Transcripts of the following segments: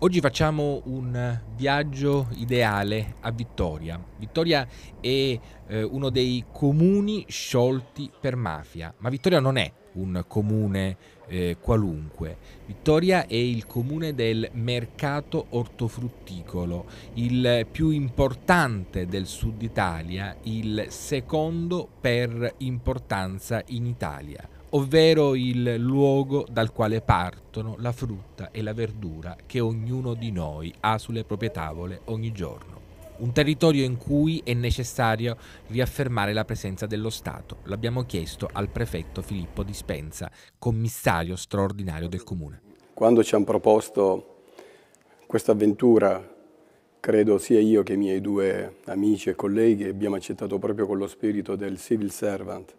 Oggi facciamo un viaggio ideale a Vittoria. Vittoria è eh, uno dei comuni sciolti per mafia, ma Vittoria non è un comune eh, qualunque. Vittoria è il comune del mercato ortofrutticolo, il più importante del sud Italia, il secondo per importanza in Italia ovvero il luogo dal quale partono la frutta e la verdura che ognuno di noi ha sulle proprie tavole ogni giorno. Un territorio in cui è necessario riaffermare la presenza dello Stato. L'abbiamo chiesto al prefetto Filippo Dispensa, commissario straordinario del comune. Quando ci hanno proposto questa avventura, credo sia io che i miei due amici e colleghi abbiamo accettato proprio con lo spirito del civil servant,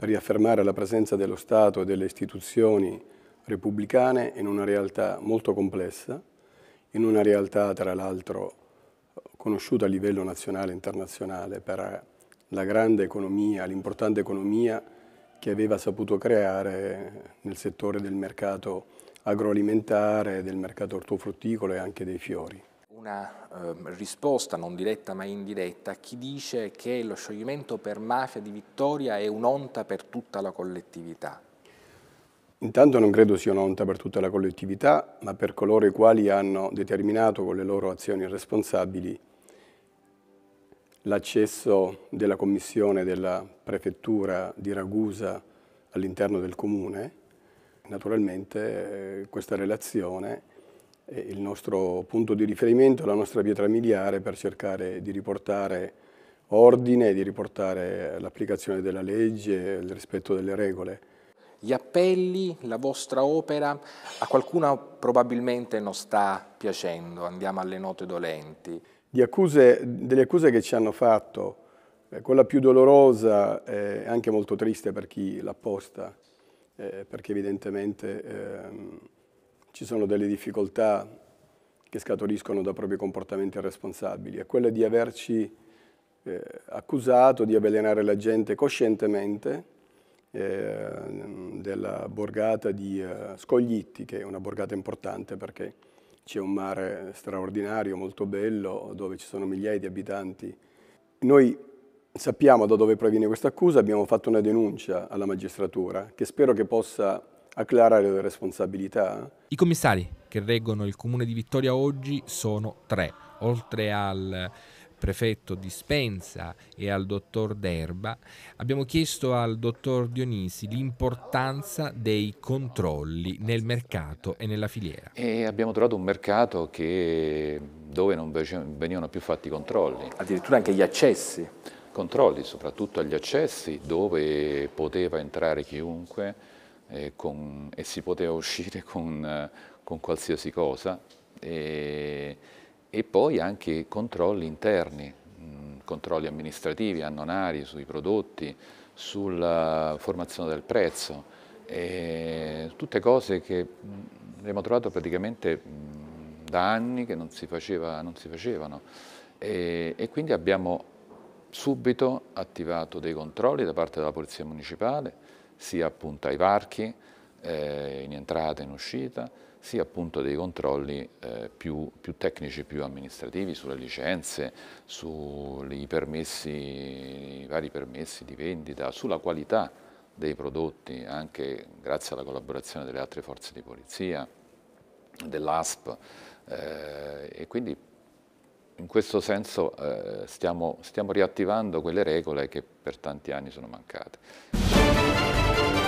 per riaffermare la presenza dello Stato e delle istituzioni repubblicane in una realtà molto complessa, in una realtà tra l'altro conosciuta a livello nazionale e internazionale per la grande economia, l'importante economia che aveva saputo creare nel settore del mercato agroalimentare, del mercato ortofrutticolo e anche dei fiori una eh, risposta non diretta ma indiretta a chi dice che lo scioglimento per mafia di Vittoria è un'onta per tutta la collettività. Intanto non credo sia un'onta per tutta la collettività, ma per coloro i quali hanno determinato con le loro azioni responsabili l'accesso della commissione della prefettura di Ragusa all'interno del comune. Naturalmente eh, questa relazione il nostro punto di riferimento, la nostra pietra miliare per cercare di riportare ordine, di riportare l'applicazione della legge, il rispetto delle regole. Gli appelli, la vostra opera, a qualcuno probabilmente non sta piacendo, andiamo alle note dolenti. Accuse, delle accuse che ci hanno fatto, eh, quella più dolorosa e anche molto triste per chi l'ha posta, eh, perché evidentemente ehm, ci sono delle difficoltà che scaturiscono da propri comportamenti irresponsabili, è quella di averci eh, accusato di avvelenare la gente coscientemente eh, della borgata di eh, Scoglitti, che è una borgata importante perché c'è un mare straordinario, molto bello, dove ci sono migliaia di abitanti. Noi sappiamo da dove proviene questa accusa, abbiamo fatto una denuncia alla magistratura che spero che possa acclarare le responsabilità. I commissari che reggono il comune di Vittoria oggi sono tre, oltre al prefetto di Spenza e al dottor Derba, abbiamo chiesto al dottor Dionisi l'importanza dei controlli nel mercato e nella filiera. E abbiamo trovato un mercato che, dove non venivano più fatti i controlli. Addirittura anche gli accessi. Controlli soprattutto agli accessi dove poteva entrare chiunque, eh, con, e si poteva uscire con, con qualsiasi cosa e, e, poi anche controlli interni, mm, controlli amministrativi, annonari sui prodotti, sulla formazione del prezzo, e, tutte cose che mm, abbiamo trovato praticamente mm, da anni che non si, faceva, non si facevano e, e quindi abbiamo subito attivato dei controlli da parte della Polizia Municipale sia appunto ai varchi, eh, in entrata e in uscita, sia appunto dei controlli eh, più, più, tecnici, più amministrativi sulle licenze, sui permessi, i vari permessi di vendita, sulla qualità dei prodotti, anche grazie alla collaborazione delle altre forze di polizia, dell'ASP eh, e quindi in questo senso eh, stiamo, stiamo riattivando quelle regole che per tanti anni sono mancate.